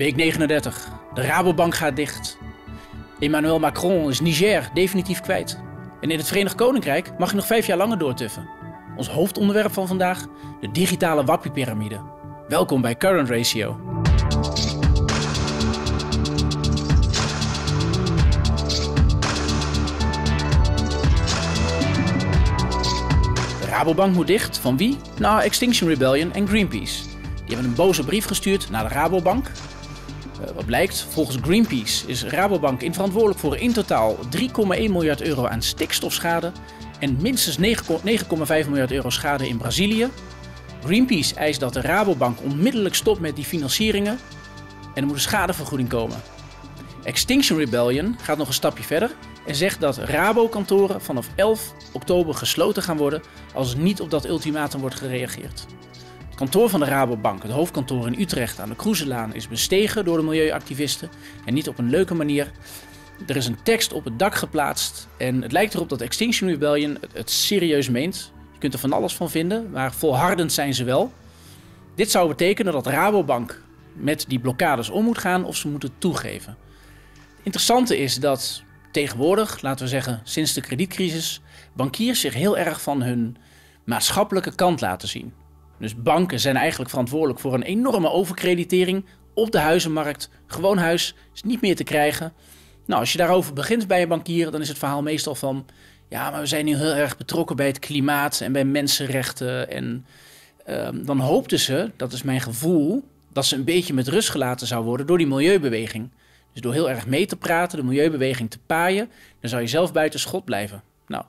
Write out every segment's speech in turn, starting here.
Week 39. De Rabobank gaat dicht. Emmanuel Macron is Niger definitief kwijt. En in het Verenigd Koninkrijk mag je nog vijf jaar langer doortuffen. Ons hoofdonderwerp van vandaag: de digitale wappiepyramide. Welkom bij Current Ratio. De Rabobank moet dicht. Van wie? Nou, Extinction Rebellion en Greenpeace. Die hebben een boze brief gestuurd naar de Rabobank eh, wat blijkt? Volgens Greenpeace is Rabobank in verantwoordelijk voor in totaal 3,1 miljard euro aan stikstofschade en minstens 9,5 miljard euro schade in Brazilië. Greenpeace eist dat de Rabobank onmiddellijk stopt met die financieringen en er moet een schadevergoeding komen. Extinction Rebellion gaat nog een stapje verder en zegt dat Rabo-kantoren vanaf 11 oktober gesloten gaan worden als niet op dat ultimatum wordt gereageerd kantoor van de Rabobank, het hoofdkantoor in Utrecht aan de Kruiselaan is bestegen door de milieuactivisten. En niet op een leuke manier. Er is een tekst op het dak geplaatst. En het lijkt erop dat Extinction Rebellion het, het serieus meent. Je kunt er van alles van vinden, maar volhardend zijn ze wel. Dit zou betekenen dat Rabobank met die blokkades om moet gaan of ze moeten toegeven. Het interessante is dat tegenwoordig, laten we zeggen sinds de kredietcrisis, bankiers zich heel erg van hun maatschappelijke kant laten zien. Dus banken zijn eigenlijk verantwoordelijk voor een enorme overkreditering op de huizenmarkt. Gewoon huis is niet meer te krijgen. Nou, als je daarover begint bij je bankier, dan is het verhaal meestal van... ja, maar we zijn nu heel erg betrokken bij het klimaat en bij mensenrechten. En ehm, dan hoopten ze, dat is mijn gevoel, dat ze een beetje met rust gelaten zou worden door die milieubeweging. Dus door heel erg mee te praten, de milieubeweging te paaien, dan zou je zelf buiten schot blijven. Nou,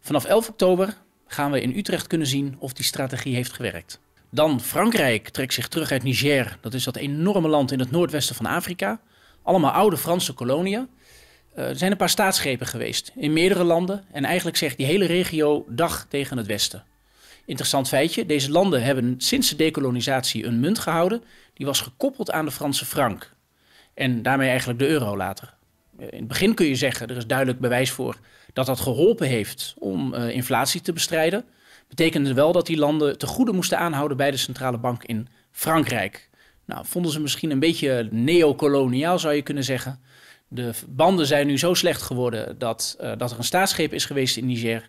vanaf 11 oktober gaan we in Utrecht kunnen zien of die strategie heeft gewerkt. Dan Frankrijk trekt zich terug uit Niger. Dat is dat enorme land in het noordwesten van Afrika. Allemaal oude Franse koloniën. Eh, er zijn een paar staatsgrepen geweest in meerdere landen. En eigenlijk zegt die hele regio dag tegen het westen. Interessant feitje, deze landen hebben sinds de decolonisatie een munt gehouden. Die was gekoppeld aan de Franse frank. En daarmee eigenlijk de euro later. Eh, in het begin kun je zeggen, er is duidelijk bewijs voor dat dat geholpen heeft om eh, inflatie te bestrijden. Betekende wel dat die landen te goede moesten aanhouden bij de centrale bank in Frankrijk. Nou, vonden ze misschien een beetje neocoloniaal, zou je kunnen zeggen. De banden zijn nu zo slecht geworden dat, eh, dat er een staatsgreep is geweest in Niger.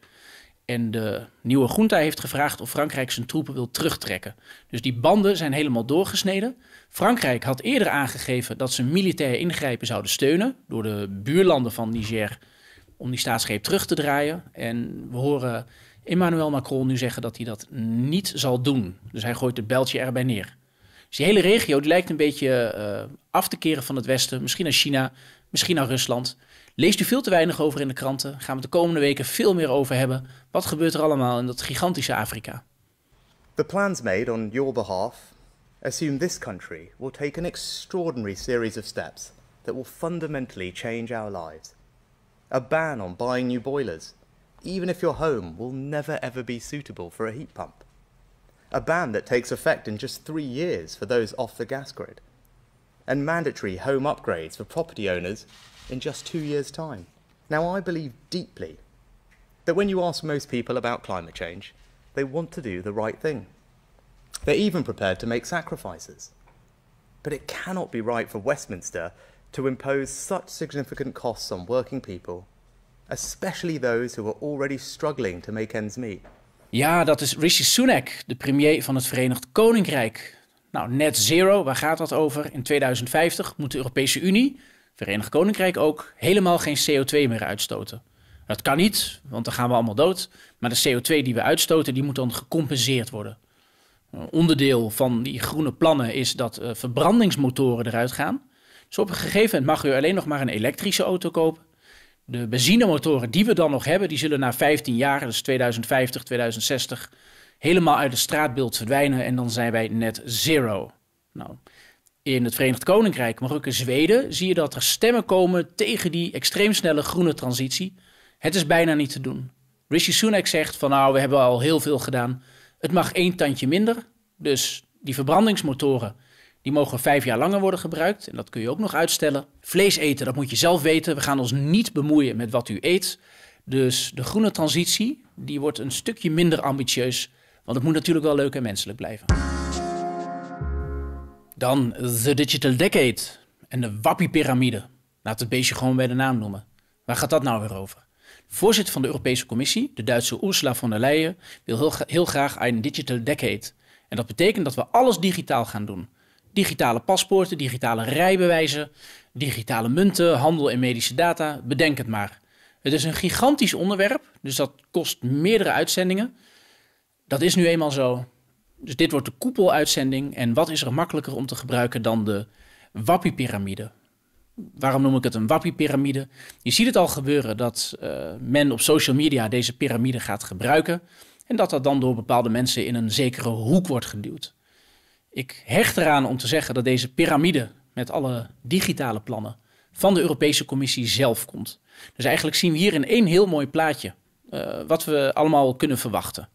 En de nieuwe junta heeft gevraagd of Frankrijk zijn troepen wil terugtrekken. Dus die banden zijn helemaal doorgesneden. Frankrijk had eerder aangegeven dat ze militair ingrijpen zouden steunen. door de buurlanden van Niger om die staatsgreep terug te draaien. En we horen Emmanuel Macron nu zeggen dat hij dat niet zal doen. Dus hij gooit het beltje erbij neer. Dus die hele regio die lijkt een beetje eh, af te keren van het Westen. Misschien naar China, misschien naar Rusland. Leest u veel te weinig over in de kranten. Gaan we de komende weken veel meer over hebben. Wat gebeurt er allemaal in dat gigantische Afrika? The plans made on your behalf assume this country will take an extraordinary series of steps that will fundamentally change our lives. a ban on buying new boilers, even if your home will never ever be suitable for a heat pump. A ban that takes effect in just three years for those off the gas grid. And mandatory home upgrades for property owners in just two years' time. Now, I believe deeply that when you ask most people about climate change, they want to do the right thing. They're even prepared to make sacrifices. But it cannot be right for Westminster to impose such significant costs on working people, especially those who are already struggling to make ends meet. Ja, dat is Rishi Sunak, de premier van het Verenigd Koninkrijk. Nou, net zero, waar gaat dat over? In 2050 moet de Europese Unie, Verenigd Koninkrijk ook, helemaal geen CO2 meer uitstoten. Dat kan niet, want dan gaan we allemaal dood. Maar de CO2 die we uitstoten, die moet dan gecompenseerd worden. Een onderdeel van die groene plannen is dat eh, verbrandingsmotoren eruit gaan. Dus op een gegeven moment mag u alleen nog maar een elektrische auto kopen. De benzinemotoren die we dan nog hebben, die zullen na 15 jaar, dus 2050, 2060, helemaal uit het straatbeeld verdwijnen en dan zijn wij net zero. Nou, in het Verenigd Koninkrijk, maar ook in Zweden, zie je dat er stemmen komen tegen die extreem snelle groene transitie. Het is bijna niet te doen. Rishi Sunak zegt van nou, we hebben al heel veel gedaan. Het mag één tandje minder. Dus die verbrandingsmotoren, die mogen vijf jaar langer worden gebruikt en dat kun je ook nog uitstellen. Vlees eten, dat moet je zelf weten. We gaan ons niet bemoeien met wat u eet. Dus de groene transitie, die wordt een stukje minder ambitieus. Want het moet natuurlijk wel leuk en menselijk blijven. Dan de Digital Decade en de Wappie-pyramide. Laat het beestje gewoon bij de naam noemen. Waar gaat dat nou weer over? De voorzitter van de Europese Commissie, de Duitse Ursula von der Leyen, wil heel graag een Digital Decade. En dat betekent dat we alles digitaal gaan doen. Digitale paspoorten, digitale rijbewijzen, digitale munten, handel en medische data, bedenk het maar. Het is een gigantisch onderwerp, dus dat kost meerdere uitzendingen. Dat is nu eenmaal zo. Dus dit wordt de koepeluitzending. En wat is er makkelijker om te gebruiken dan de wappie Waarom noem ik het een wappie Je ziet het al gebeuren dat eh, men op social media deze piramide gaat gebruiken. En dat dat dan door bepaalde mensen in een zekere hoek wordt geduwd. Ik hecht eraan om te zeggen dat deze piramide met alle digitale plannen van de Europese Commissie zelf komt. Dus eigenlijk zien we hier in één heel mooi plaatje eh, wat we allemaal kunnen verwachten.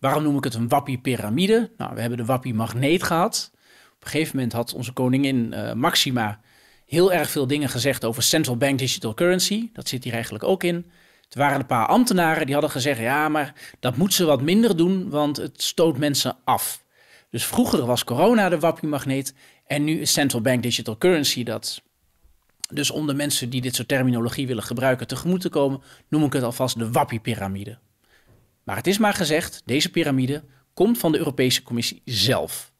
Waarom noem ik het een wappie-pyramide? Nou, we hebben de wappie-magneet gehad. Op een gegeven moment had onze koningin eh, Maxima heel erg veel dingen gezegd over central bank digital currency. Dat zit hier eigenlijk ook in. Er waren een paar ambtenaren die hadden gezegd: ja, maar dat moet ze wat minder doen, want het stoot mensen af. Dus vroeger was corona de wappiemagneet en nu is central bank digital currency dat. Dus om de mensen die dit soort terminologie willen gebruiken tegemoet te komen, noem ik het alvast de wappie Maar het is maar gezegd, deze piramide komt van de Europese Commissie zelf.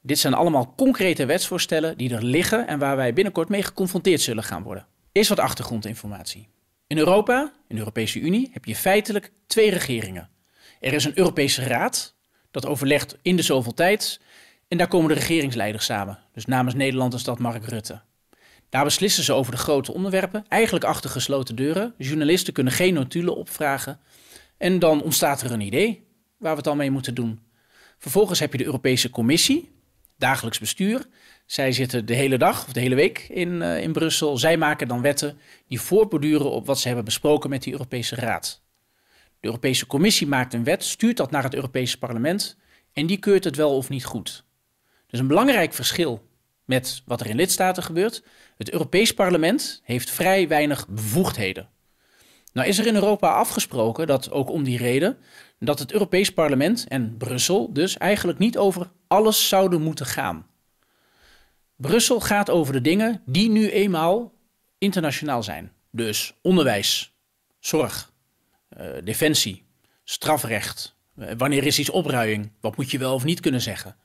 Dit zijn allemaal concrete wetsvoorstellen die er liggen en waar wij binnenkort mee geconfronteerd zullen gaan worden. Eerst wat achtergrondinformatie. In Europa, in de Europese Unie, heb je feitelijk twee regeringen. Er is een Europese Raad, dat overlegt in de zoveel tijd. En daar komen de regeringsleiders samen. Dus namens Nederland is dat Mark Rutte. Daar beslissen ze over de grote onderwerpen, eigenlijk achter gesloten deuren. Journalisten kunnen geen notulen opvragen. En dan ontstaat er een idee waar we het dan mee moeten doen. Vervolgens heb je de Europese Commissie, dagelijks bestuur. Zij zitten de hele dag of de hele week in, eh, in Brussel. Zij maken dan wetten die voortborduren op wat ze hebben besproken met die Europese Raad. De Europese Commissie maakt een wet, stuurt dat naar het Europese parlement en die keurt het wel of niet goed. Dus een belangrijk verschil met wat er in lidstaten gebeurt. Het Europees parlement heeft vrij weinig bevoegdheden. Nou is er in Europa afgesproken dat ook om die reden dat het Europees parlement en Brussel dus eigenlijk niet over alles zouden moeten gaan. Brussel gaat over de dingen die nu eenmaal internationaal zijn. Dus onderwijs, zorg, eh, defensie, strafrecht, eh, wanneer is iets opruiing, wat moet je wel of niet kunnen zeggen.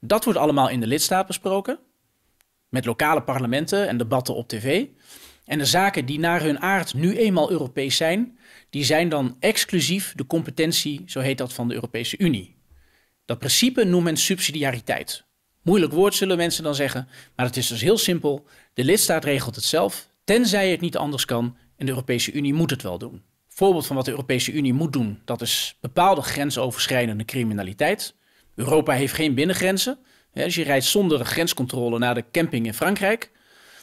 Dat wordt allemaal in de lidstaat besproken, met lokale parlementen en debatten op tv. En de zaken die naar hun aard nu eenmaal Europees zijn, die zijn dan exclusief de competentie, zo heet dat, van de Europese Unie. Dat principe noemt men subsidiariteit. Moeilijk woord zullen mensen dan zeggen, maar het is dus heel simpel. De lidstaat regelt het zelf, tenzij het niet anders kan en de Europese Unie moet het wel doen voorbeeld van wat de Europese Unie moet doen. Dat is bepaalde grensoverschrijdende criminaliteit. Europa heeft geen binnengrenzen. dus je rijdt zonder grenscontrole naar de camping in Frankrijk.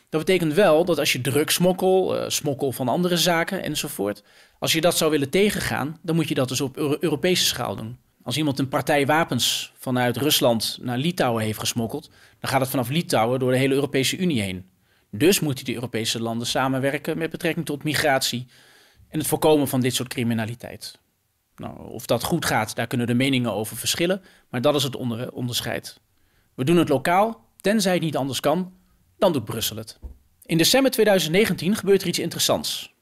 Dat betekent wel dat als je drugsmokkel, eh, smokkel van andere zaken enzovoort. Als je dat zou willen tegengaan, dan moet je dat dus op Europese schaal doen. Als iemand een partij wapens vanuit Rusland naar Litouwen heeft gesmokkeld, dan gaat het vanaf Litouwen door de hele Europese Unie heen. Dus moeten de Europese landen samenwerken met betrekking tot migratie, en het voorkomen van dit soort criminaliteit. Nou, of dat goed gaat, daar kunnen de meningen over verschillen, maar dat is het onderscheid. We doen het lokaal, tenzij het niet anders kan, dan doet Brussel het. In december 2019 gebeurt er iets interessants.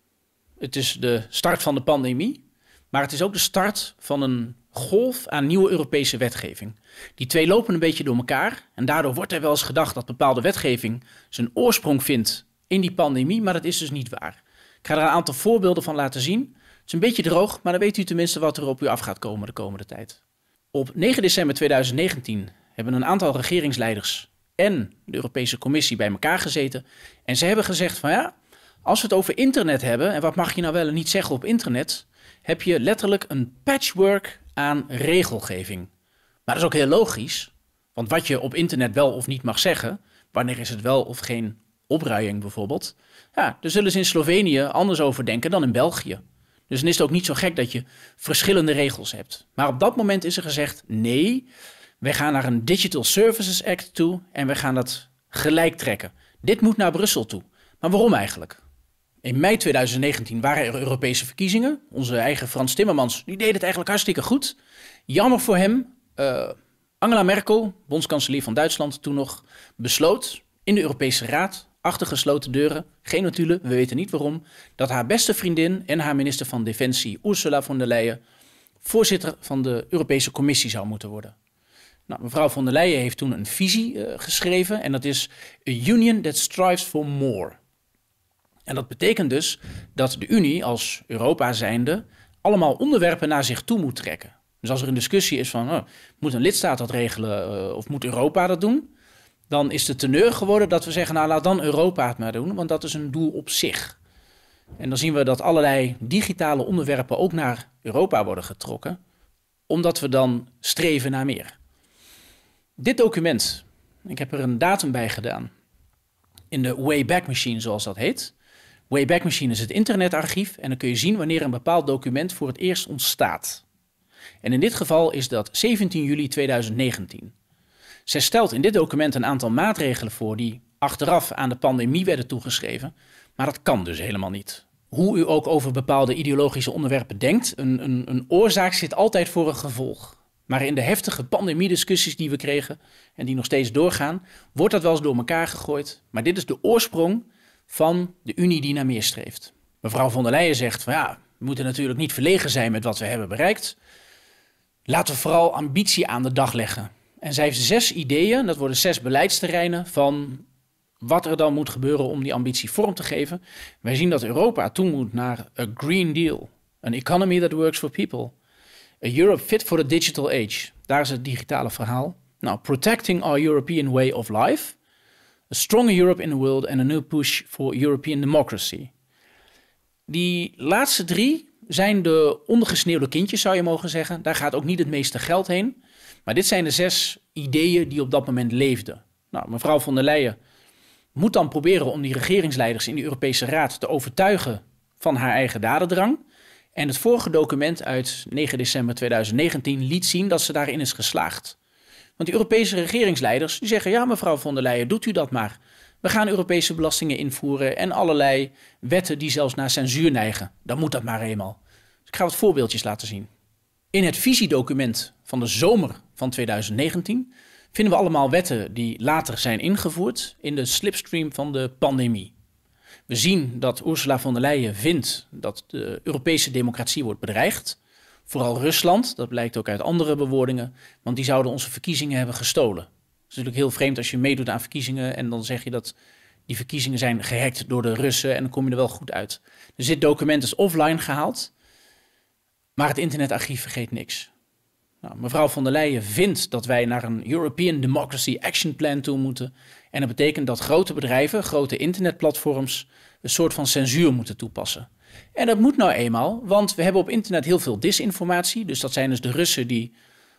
Het is de start van de pandemie, maar het is ook de start van een golf aan nieuwe Europese wetgeving. Die twee lopen een beetje door elkaar en daardoor wordt er wel eens gedacht dat bepaalde wetgeving zijn oorsprong vindt in die pandemie, maar dat is dus niet waar. Ik ga er een aantal voorbeelden van laten zien. Het is een beetje droog, maar dan weet u tenminste wat er op u af gaat komen de komende tijd. Op 9 december 2019 hebben een aantal regeringsleiders en de Europese Commissie bij elkaar gezeten. En ze hebben gezegd van ja, als we het over internet hebben, en wat mag je nou wel en niet zeggen op internet, heb je letterlijk een patchwork aan regelgeving. Maar dat is ook heel logisch, want wat je op internet wel of niet mag zeggen, wanneer is het wel of geen opruiing bijvoorbeeld, ja, daar zullen ze in Slovenië anders over denken dan in België. Dus dan is het ook niet zo gek dat je verschillende regels hebt. Maar op dat moment is er gezegd: nee, wij gaan naar een Digital Services Act toe en we gaan dat gelijk trekken. Dit moet naar Brussel toe. Maar waarom eigenlijk? In mei 2019 waren er Europese verkiezingen. Onze eigen Frans Timmermans die deed het eigenlijk hartstikke goed. Jammer voor hem. Uh, Angela Merkel, bondskanselier van Duitsland toen nog, besloot in de Europese Raad achter gesloten deuren, geen notulen, we weten niet waarom, dat haar beste vriendin en haar minister van Defensie Ursula von der Leyen voorzitter van de Europese Commissie zou moeten worden. Nou, mevrouw von der Leyen heeft toen een visie eh, geschreven en dat is A Union that strives for more. En dat betekent dus dat de Unie als Europa zijnde allemaal onderwerpen naar zich toe moet trekken. Dus als er een discussie is van oh, moet een lidstaat dat regelen eh, of moet Europa dat doen, dan is de teneur geworden dat we zeggen, nou laat dan Europa het maar doen, want dat is een doel op zich. En dan zien we dat allerlei digitale onderwerpen ook naar Europa worden getrokken, omdat we dan streven naar meer. Dit document, ik heb er een datum bij gedaan, in de Wayback Machine zoals dat heet. Wayback Machine is het internetarchief en dan kun je zien wanneer een bepaald document voor het eerst ontstaat. En in dit geval is dat 17 juli 2019. Zij stelt in dit document een aantal maatregelen voor die achteraf aan de pandemie werden toegeschreven, maar dat kan dus helemaal niet. Hoe u ook over bepaalde ideologische onderwerpen denkt, een, een, een oorzaak zit altijd voor een gevolg. Maar in de heftige pandemiediscussies die we kregen en die nog steeds doorgaan, wordt dat wel eens door elkaar gegooid. Maar dit is de oorsprong van de Unie die naar meer streeft. Mevrouw von der Leyen zegt van ja, we moeten natuurlijk niet verlegen zijn met wat we hebben bereikt. Laten we vooral ambitie aan de dag leggen. En zij heeft zes ideeën, dat worden zes beleidsterreinen van wat er dan moet gebeuren om die ambitie vorm te geven. Wij zien dat Europa toe moet naar een Green Deal, een economy that works for people, a Europe fit for the digital age. Daar is het digitale verhaal. Nou, protecting our European way of life, a stronger Europe in the world and a new push for European democracy. Die laatste drie zijn de ondergesneeuwde kindjes, zou je mogen zeggen. Daar gaat ook niet het meeste geld heen. Maar dit zijn de zes ideeën die op dat moment leefden. Nou, mevrouw von der Leyen moet dan proberen om die regeringsleiders in de Europese Raad te overtuigen van haar eigen dadendrang. En het vorige document uit 9 december 2019 liet zien dat ze daarin is geslaagd. Want die Europese regeringsleiders die zeggen: ja, mevrouw von der Leyen, doet u dat maar. We gaan Europese belastingen invoeren en allerlei wetten die zelfs naar censuur neigen. Dan moet dat maar eenmaal. Dus ik ga wat voorbeeldjes laten zien. In het visiedocument van de zomer van 2019 vinden we allemaal wetten die later zijn ingevoerd in de slipstream van de pandemie. We zien dat Ursula von der Leyen vindt dat de Europese democratie wordt bedreigd. Vooral Rusland, dat blijkt ook uit andere bewoordingen, want die zouden onze verkiezingen hebben gestolen. Het is natuurlijk heel vreemd als je meedoet aan verkiezingen en dan zeg je dat die verkiezingen zijn gehackt door de Russen en dan kom je er wel goed uit. Dus dit document is offline gehaald, maar het internetarchief vergeet niks. Nou, mevrouw Van der Leyen vindt dat wij naar een European Democracy Action Plan toe moeten. En dat betekent dat grote bedrijven, grote internetplatforms, een soort van censuur moeten toepassen. En dat moet nou eenmaal, want we hebben op internet heel veel disinformatie. Dus dat zijn dus de Russen die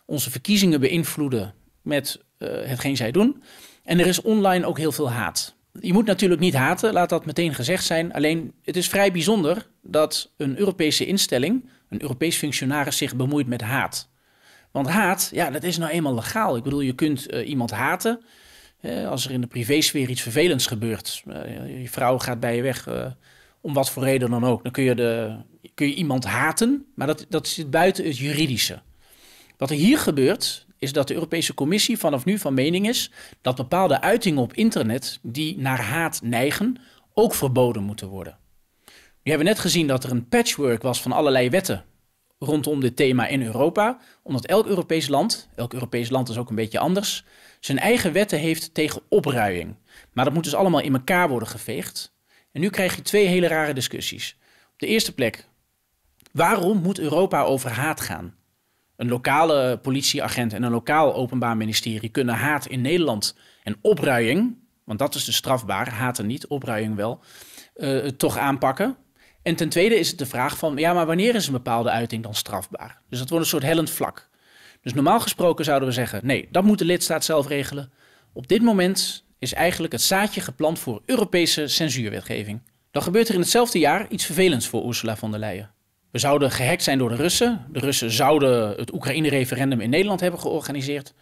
onze verkiezingen beïnvloeden met eh, hetgeen zij doen. En er is online ook heel veel haat. Je moet natuurlijk niet haten, laat dat meteen gezegd zijn. Alleen het is vrij bijzonder dat een Europese instelling, een Europees functionaris, zich bemoeit met haat. Want haat, ja, dat is nou eenmaal legaal. Ik bedoel, je kunt eh, iemand haten. als er in de privésfeer iets vervelends gebeurt. Eh, je vrouw gaat bij je weg, eh, om wat voor reden dan ook. Dan kun je, de, kun je iemand haten, maar dat, dat zit buiten het juridische. Wat er hier gebeurt, is dat de Europese Commissie vanaf nu van mening is dat bepaalde uitingen op internet die naar haat neigen, ook verboden moeten worden. We hebben net gezien dat er een patchwork was van allerlei wetten rondom dit thema in Europa, omdat elk Europees land, elk Europees land is ook een beetje anders, zijn eigen wetten heeft tegen opruiing. Maar dat moet dus allemaal in elkaar worden geveegd. En nu krijg je twee hele rare discussies. Op de eerste plek, waarom moet Europa over haat gaan? Een lokale politieagent en een lokaal openbaar ministerie kunnen haat in Nederland en opruiing, want dat is de dus strafbaar, haat er niet, opruiing wel, eh, toch aanpakken. En ten tweede is het de vraag van, ja, maar wanneer is een bepaalde uiting dan strafbaar? Dus dat wordt een soort hellend vlak. Dus normaal gesproken zouden we zeggen, nee, dat moet de lidstaat zelf regelen. Op dit moment is eigenlijk het zaadje geplant voor Europese censuurwetgeving. Dan gebeurt er in hetzelfde jaar iets vervelends voor Ursula von der Leyen. We zouden gehackt zijn door de Russen. De Russen zouden het Oekraïne-referendum in Nederland hebben georganiseerd.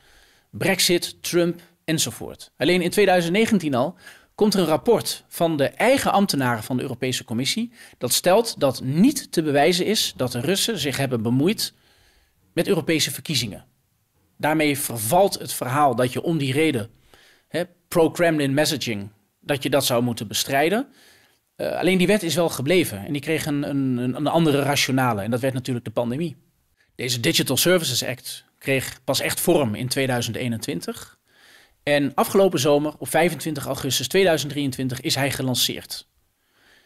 Brexit, Trump enzovoort. Alleen in 2019 al komt er een rapport van de eigen ambtenaren van de Europese Commissie. Dat stelt dat niet te bewijzen is dat de Russen zich hebben bemoeid met Europese verkiezingen. Daarmee vervalt het verhaal dat je om die reden pro-Kremlin messaging, dat je dat zou moeten bestrijden. Eh, alleen die wet is wel gebleven en die kreeg een, een, een andere rationale en dat werd natuurlijk de pandemie. Deze Digital Services Act kreeg pas echt vorm in 2021. En afgelopen zomer, op 25 augustus 2023, is hij gelanceerd.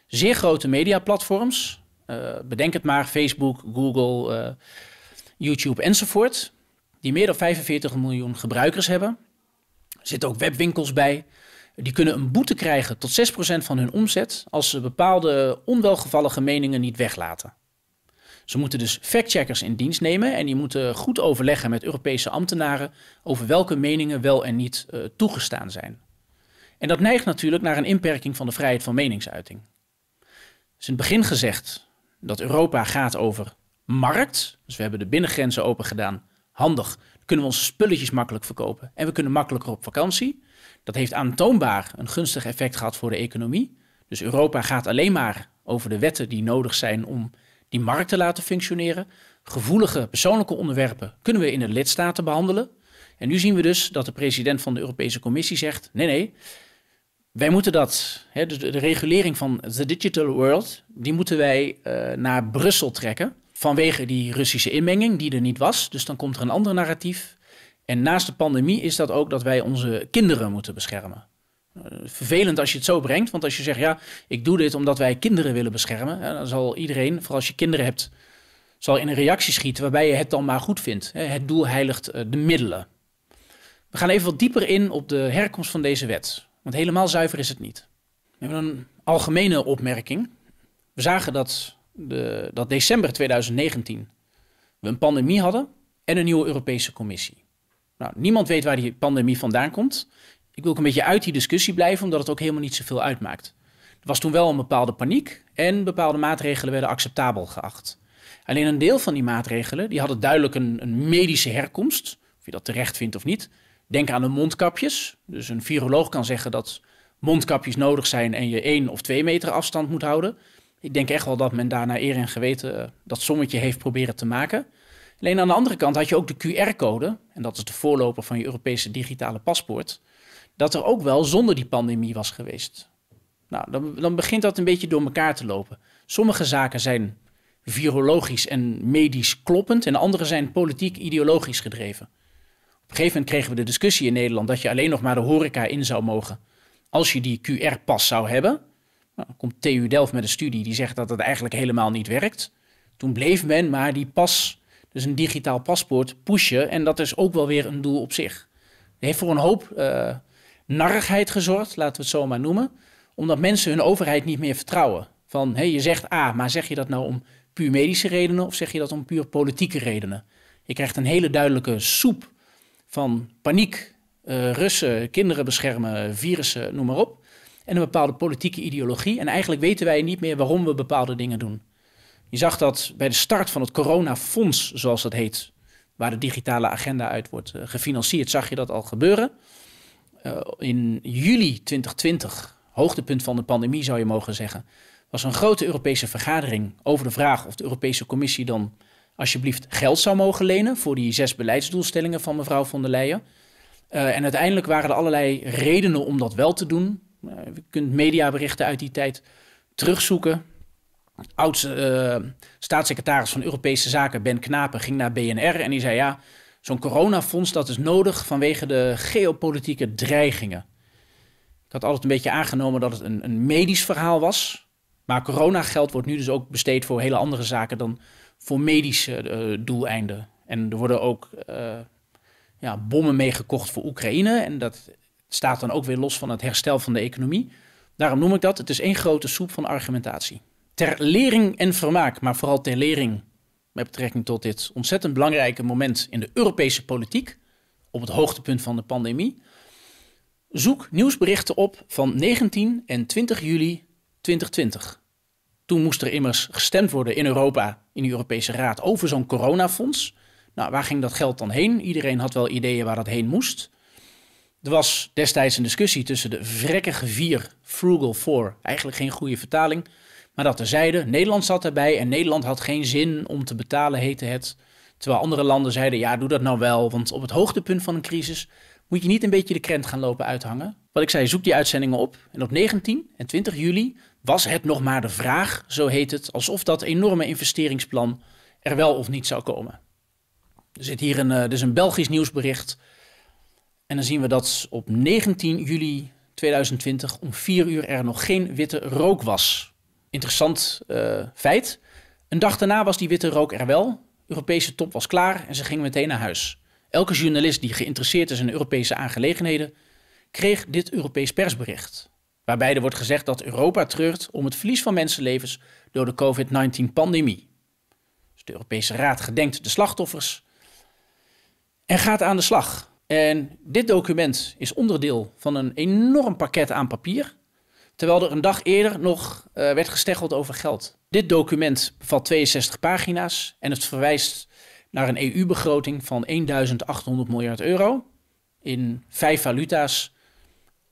Zeer grote mediaplatforms, uh, bedenk het maar, Facebook, Google, eh, YouTube enzovoort, die meer dan 45 miljoen gebruikers hebben. Er zitten ook webwinkels bij. Die kunnen een boete krijgen tot 6% van hun omzet als ze bepaalde onwelgevallige meningen niet weglaten. Ze moeten dus factcheckers in dienst nemen en die moeten goed overleggen met Europese ambtenaren over welke meningen wel en niet eh, toegestaan zijn. En dat neigt natuurlijk naar een inperking van de vrijheid van meningsuiting. Het is in het begin gezegd dat Europa gaat over markt, dus we hebben de binnengrenzen open gedaan, handig. Dan kunnen we onze spulletjes makkelijk verkopen en we kunnen makkelijker op vakantie. Dat heeft aantoonbaar een gunstig effect gehad voor de economie. Dus Europa gaat alleen maar over de wetten die nodig zijn om die markten laten functioneren. Gevoelige persoonlijke onderwerpen kunnen we in de lidstaten behandelen. En nu zien we dus dat de president van de Europese Commissie zegt: nee, nee, wij moeten dat, hè, dus de, regulering van de digital world, die moeten wij eh, naar Brussel trekken. Vanwege die Russische inmenging, die er niet was. Dus dan komt er een ander narratief. En naast de pandemie is dat ook dat wij onze kinderen moeten beschermen. Eh, vervelend als je het zo brengt. Want als je zegt, ja, ik doe dit omdat wij kinderen willen beschermen. Hè, dan zal iedereen, vooral als je kinderen hebt, zal in een reactie schieten waarbij je het dan maar goed vindt. Het doel heiligt eh, de middelen. We gaan even wat dieper in op de herkomst van deze wet. Want helemaal zuiver is het niet. We hebben een algemene opmerking. We zagen dat, de, dat december 2019 we een pandemie hadden en een nieuwe Europese Commissie. Nou, niemand weet waar die pandemie vandaan komt ik wil ook een beetje uit die discussie blijven, omdat het ook helemaal niet zoveel uitmaakt. Er was toen wel een bepaalde paniek en bepaalde maatregelen werden acceptabel geacht. Alleen een deel van die maatregelen die hadden duidelijk een, een medische herkomst, of je dat terecht vindt of niet. Denk aan de mondkapjes. Dus een viroloog kan zeggen dat mondkapjes nodig zijn en je één of twee meter afstand moet houden. Ik denk echt wel dat men daarna eer en geweten eh, dat sommetje heeft proberen te maken. Alleen aan de andere kant had je ook de QR-code, en dat is de voorloper van je Europese digitale paspoort dat er ook wel zonder die pandemie was geweest. Nou, dan, dan begint dat een beetje door elkaar te lopen. Sommige zaken zijn virologisch en medisch kloppend en andere zijn politiek ideologisch gedreven. Op een gegeven moment kregen we de discussie in Nederland dat je alleen nog maar de horeca in zou mogen als je die QR-pas zou hebben. Nou, dan komt TU Delft met een studie die zegt dat dat eigenlijk helemaal niet werkt. Toen bleef men maar die pas, dus een digitaal paspoort, pushen en dat is ook wel weer een doel op zich. Het heeft voor een hoop eh, narrigheid gezorgd, laten we het zo maar noemen. Omdat mensen hun overheid niet meer vertrouwen. Van hé, je zegt A, maar zeg je dat nou om puur medische redenen of zeg je dat om puur politieke redenen? Je krijgt een hele duidelijke soep van paniek, eh, Russen, kinderen beschermen, virussen, noem maar op. En een bepaalde politieke ideologie. En eigenlijk weten wij niet meer waarom we bepaalde dingen doen. Je zag dat bij de start van het coronafonds, zoals dat heet, waar de digitale agenda uit wordt eh, gefinancierd, zag je dat al gebeuren. Eh, in juli 2020, hoogtepunt van de pandemie zou je mogen zeggen, was een grote Europese vergadering over de vraag of de Europese Commissie dan alsjeblieft geld zou mogen lenen voor die zes beleidsdoelstellingen van mevrouw von der Leyen. Eh, en uiteindelijk waren er allerlei redenen om dat wel te doen. Eh, je kunt mediaberichten uit die tijd terugzoeken. Oudste staatssecretaris van Europese Zaken Ben Knapen ging naar BNR en die zei ja, Zo'n coronafonds dat is nodig vanwege de geopolitieke dreigingen. Ik had altijd een beetje aangenomen dat het een, een medisch verhaal was. Maar coronageld wordt nu dus ook besteed voor hele andere zaken dan voor medische eh, doeleinden. En er worden ook eh, ja, bommen meegekocht voor Oekraïne. En dat staat dan ook weer los van het herstel van de economie. Daarom noem ik dat. Het is één grote soep van argumentatie. Ter lering en vermaak, maar vooral ter lering met betrekking tot dit ontzettend belangrijke moment in de Europese politiek, op het hoogtepunt van de pandemie. Zoek nieuwsberichten op van 19 en 20 juli 2020. Toen moest er immers gestemd worden in Europa, in de Europese Raad, over zo'n coronafonds. Nou, waar ging dat geld dan heen? Iedereen had wel ideeën waar dat heen moest. Er was destijds een discussie tussen de vrekkige vier, Frugal Four, eigenlijk geen goede vertaling, maar dat terzijde, Nederland zat erbij en Nederland had geen zin om te betalen, heette het. Terwijl andere landen zeiden, ja, doe dat nou wel, want op het hoogtepunt van een crisis moet je niet een beetje de krent gaan lopen uithangen. Wat ik zei, zoek die uitzendingen op. En op 19 en 20 juli was het nog maar de vraag, zo heet het, alsof dat enorme investeringsplan er wel of niet zou komen. Er zit hier een, dus een Belgisch nieuwsbericht. En dan zien we dat op 19 juli 2020 om 4 uur er nog geen witte rook was interessant eh, feit. Een dag daarna was die witte rook er wel. De Europese top was klaar en ze gingen meteen naar huis. Elke journalist die geïnteresseerd is in Europese aangelegenheden kreeg dit Europees persbericht. Waarbij er wordt gezegd dat Europa treurt om het verlies van mensenlevens door de COVID-19-pandemie. Dus de Europese Raad gedenkt de slachtoffers en gaat aan de slag. En dit document is onderdeel van een enorm pakket aan papier terwijl er een dag eerder nog eh, werd gesteggeld over geld. Dit document bevat 62 pagina's en het verwijst naar een EU-begroting van 1800 miljard euro in vijf valuta's,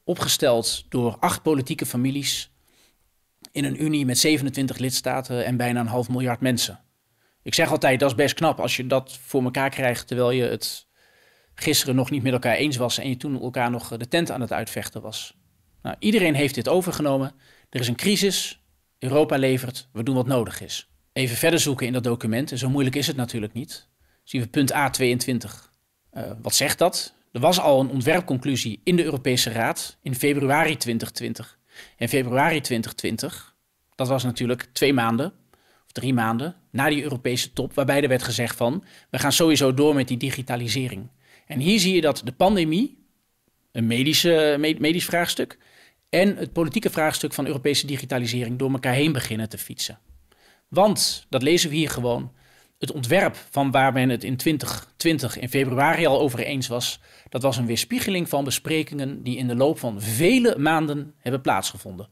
opgesteld door acht politieke families in een Unie met 27 lidstaten en bijna een half miljard mensen. Ik zeg altijd, dat is best knap als je dat voor elkaar krijgt terwijl je het gisteren nog niet met elkaar eens was en je toen elkaar nog eh, de tent aan het uitvechten was. Nou, iedereen heeft dit overgenomen. Er is een crisis. Europa levert. We doen wat nodig is. Even verder zoeken in dat document. En zo moeilijk is het natuurlijk niet. Zien we punt A22. Eh, wat zegt dat? Er was al een ontwerpconclusie in de Europese Raad in februari 2020. En februari 2020, dat was natuurlijk twee maanden of drie maanden na die Europese top, waarbij er werd gezegd van we gaan sowieso door met die digitalisering. En hier zie je dat de pandemie, een medische, medisch vraagstuk, en het politieke vraagstuk van Europese digitalisering door elkaar heen beginnen te fietsen. Want, dat lezen we hier gewoon, het ontwerp van waar men het in 2020 in februari al over eens was, dat was een weerspiegeling van besprekingen die in de loop van vele maanden hebben plaatsgevonden.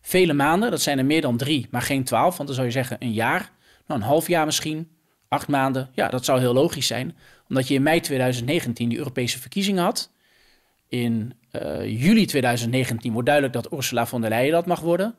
Vele maanden, dat zijn er meer dan drie, maar geen twaalf, want dan zou je zeggen een jaar, nou een half jaar misschien, acht maanden. Ja, dat zou heel logisch zijn, omdat je in mei 2019 die Europese verkiezingen had. In eh, juli 2019 wordt duidelijk dat Ursula von der Leyen dat mag worden.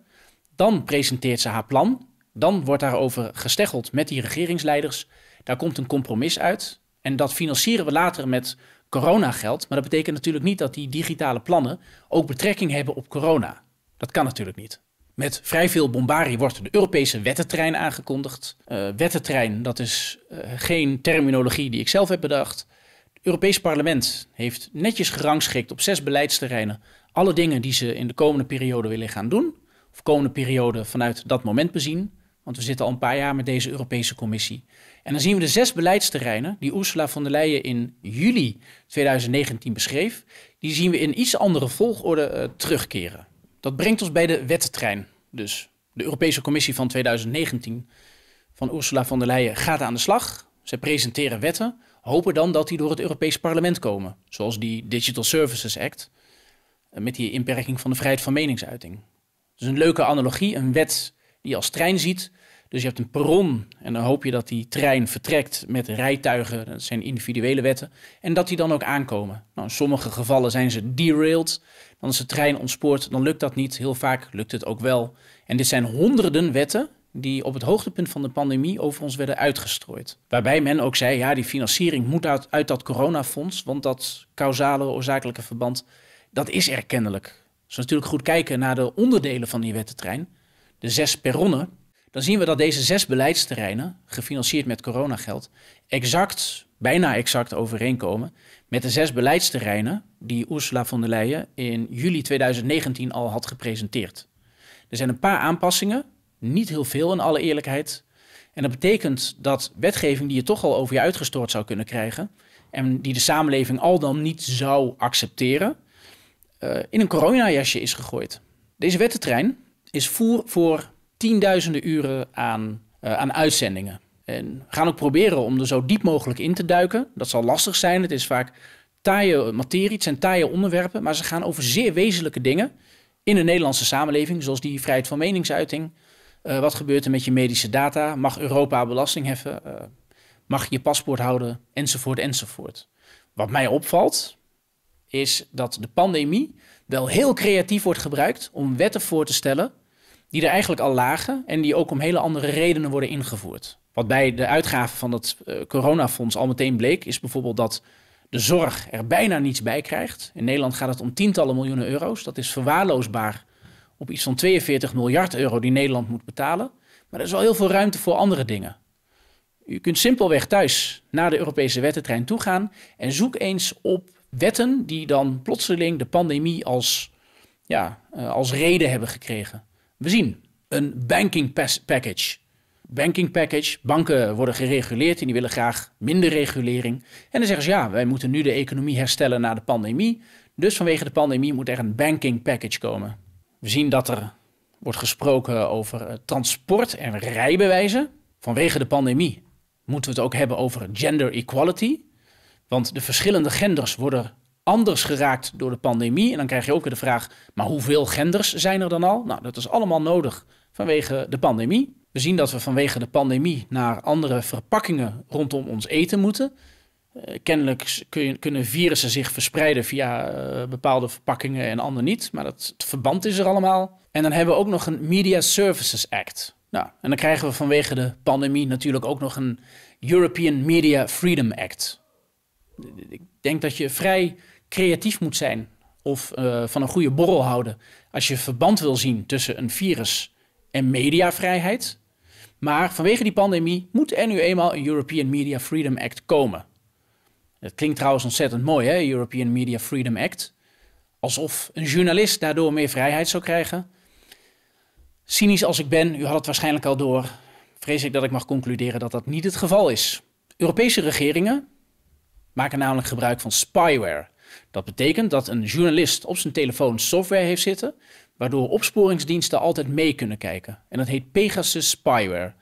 Dan presenteert ze haar plan. Dan wordt daarover gesteggeld met die regeringsleiders. Daar komt een compromis uit. En dat financieren we later met coronageld. Maar dat betekent natuurlijk niet dat die digitale plannen ook betrekking hebben op corona. Dat kan natuurlijk niet. Met vrij veel bombarie wordt de Europese wettentrein aangekondigd. Uh, wettentrein, dat is eh, geen terminologie die ik zelf heb bedacht. Europees Parlement heeft netjes gerangschikt op zes beleidsterreinen alle dingen die ze in de komende periode willen gaan doen. Of komende periode vanuit dat moment bezien. Want we zitten al een paar jaar met deze Europese Commissie. En dan zien we de zes beleidsterreinen die Ursula von der Leyen in juli 2019 beschreef. Die zien we in iets andere volgorde eh, terugkeren. Dat brengt ons bij de wettentrein. Dus de Europese Commissie van 2019 van Ursula von der Leyen gaat aan de slag. Zij presenteren wetten hopen dan dat die door het Europees Parlement komen. Zoals die Digital Services Act, eh, met die inperking van de vrijheid van meningsuiting. Dus een leuke analogie, een wet die je als trein ziet. Dus je hebt een perron en dan hoop je dat die trein vertrekt met rijtuigen, dat zijn individuele wetten, en dat die dan ook aankomen. Nou, in sommige gevallen zijn ze derailed, dan is de trein ontspoord, dan lukt dat niet. Heel vaak lukt het ook wel. En dit zijn honderden wetten die op het hoogtepunt van de pandemie over ons werden uitgestrooid. Waarbij men ook zei, ja, die financiering moet uit, uit dat coronafonds, want dat causale oorzakelijke verband, dat is erkennelijk. kennelijk. Als dus we natuurlijk goed kijken naar de onderdelen van die wettentrein, de zes perronnen, dan zien we dat deze zes beleidsterreinen, gefinancierd met coronageld, exact, bijna exact overeenkomen met de zes beleidsterreinen die Ursula von der Leyen in juli 2019 al had gepresenteerd. Er zijn een paar aanpassingen niet heel veel in alle eerlijkheid. En dat betekent dat wetgeving die je toch al over je uitgestoord zou kunnen krijgen en die de samenleving al dan niet zou accepteren, eh, in een coronajasje is gegooid. Deze wettentrein is voer voor tienduizenden uren aan, eh, aan uitzendingen. En we gaan ook proberen om er zo diep mogelijk in te duiken. Dat zal lastig zijn. Het is vaak taaie materie, het zijn taaie onderwerpen, maar ze gaan over zeer wezenlijke dingen in de Nederlandse samenleving, zoals die vrijheid van meningsuiting, eh, wat gebeurt er met je medische data? Mag Europa belasting heffen? Eh, mag je je paspoort houden? Enzovoort, enzovoort. Wat mij opvalt, is dat de pandemie wel heel creatief wordt gebruikt om wetten voor te stellen die er eigenlijk al lagen en die ook om hele andere redenen worden ingevoerd. Wat bij de uitgaven van het eh, coronafonds al meteen bleek, is bijvoorbeeld dat de zorg er bijna niets bij krijgt. In Nederland gaat het om tientallen miljoenen euro's. Dat is verwaarloosbaar op iets van 42 miljard euro die Nederland moet betalen. Maar er is wel heel veel ruimte voor andere dingen. U kunt simpelweg thuis naar de Europese wettentrein toe gaan en zoek eens op wetten die dan plotseling de pandemie als, ja, eh, als reden hebben gekregen. We zien een banking package. Banking package, banken worden gereguleerd en die willen graag minder regulering. En dan zeggen ze ja, wij moeten nu de economie herstellen na de pandemie. Dus vanwege de pandemie moet er een banking package komen. We zien dat er wordt gesproken over eh, transport en rijbewijzen. Vanwege de pandemie moeten we het ook hebben over gender equality. Want de verschillende genders worden anders geraakt door de pandemie. En dan krijg je ook weer de vraag: maar hoeveel genders zijn er dan al? Nou, dat is allemaal nodig vanwege de pandemie. We zien dat we vanwege de pandemie naar andere verpakkingen rondom ons eten moeten. Eh, kennelijk kun je, kunnen virussen zich verspreiden via eh, bepaalde verpakkingen en andere niet. Maar dat, het verband is er allemaal. En dan hebben we ook nog een Media Services Act. Nou, en dan krijgen we vanwege de pandemie natuurlijk ook nog een European Media Freedom Act. Ik denk dat je vrij creatief moet zijn of eh, van een goede borrel houden als je verband wil zien tussen een virus en mediavrijheid. Maar vanwege die pandemie moet er nu eenmaal een European Media Freedom Act komen. Het klinkt trouwens ontzettend mooi, hè? European Media Freedom Act. Alsof een journalist daardoor meer vrijheid zou krijgen. Cynisch als ik ben, u had het waarschijnlijk al door, vrees ik dat ik mag concluderen dat dat niet het geval is. Europese regeringen maken namelijk gebruik van spyware. Dat betekent dat een journalist op zijn telefoon software heeft zitten, waardoor opsporingsdiensten altijd mee kunnen kijken. En dat heet Pegasus Spyware.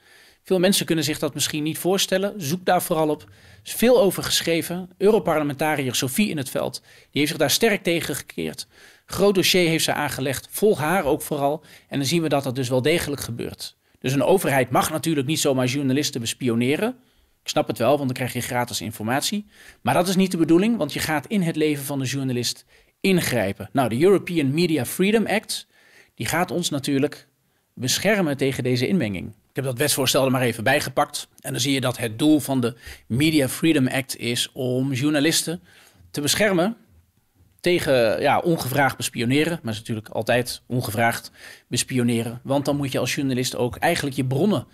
Veel mensen kunnen zich dat misschien niet voorstellen, zoek daar vooral op is veel over geschreven. Europarlementariër Sophie in het veld, die heeft zich daar sterk tegen gekeerd. Groot dossier heeft ze aangelegd, volg haar ook vooral. En dan zien we dat dat dus wel degelijk gebeurt. Dus een overheid mag natuurlijk niet zomaar journalisten bespioneren. Ik snap het wel, want dan krijg je gratis informatie. Maar dat is niet de bedoeling, want je gaat in het leven van de journalist ingrijpen. Nou, de European Media Freedom Act, die gaat ons natuurlijk beschermen tegen deze inmenging. Ik heb dat wetsvoorstel er maar even bijgepakt. En dan zie je dat het doel van de Media Freedom Act is om journalisten te beschermen tegen ja, ongevraagd bespioneren. Maar is natuurlijk altijd ongevraagd bespioneren. Want dan moet je als journalist ook eigenlijk je bronnen